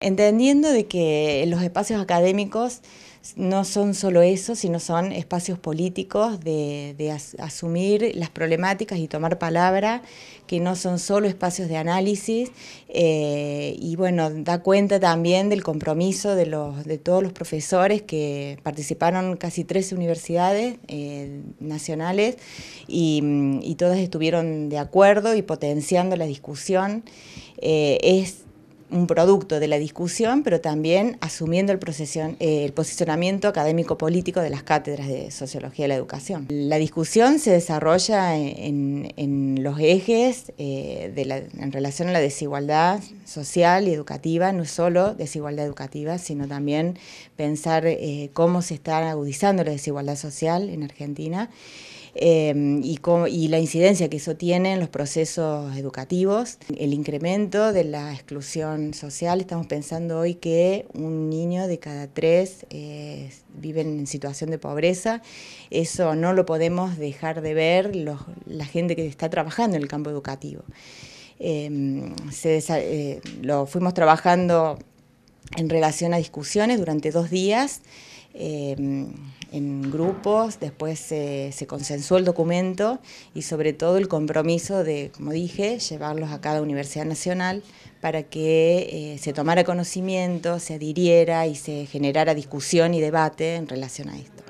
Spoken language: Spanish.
Entendiendo de que los espacios académicos no son solo eso, sino son espacios políticos de, asumir las problemáticas y tomar palabra, que no son solo espacios de análisis, eh, y bueno, da cuenta también del compromiso de, los, de todos los profesores que participaron casi 13 universidades eh, nacionales mm, y, todas estuvieron de acuerdo y potenciando la discusión. Eh, un producto de la discusión, pero también asumiendo el, eh, el posicionamiento académico-político de las cátedras de Sociología de la Educación. La discusión se desarrolla en, los ejes eh, en relación a la desigualdad social y educativa, no solo desigualdad educativa, sino también pensar eh, cómo se está agudizando la desigualdad social en Argentina. Em, y, la incidencia que eso tiene en los procesos educativos, el incremento de la exclusión social. Estamos pensando hoy que un niño de cada tres eh, vive en situación de pobreza. Eso no lo podemos dejar de ver los, la gente que está trabajando en el campo educativo. Em, eh, lo fuimos trabajando en relación a discusiones durante dos días. Em, en grupos, después se, se consensuó el documento y sobre todo el compromiso de, como dije, llevarlos a cada universidad nacional para que eh, se tomara conocimiento, se adhiriera y se generara discusión y debate en relación a esto.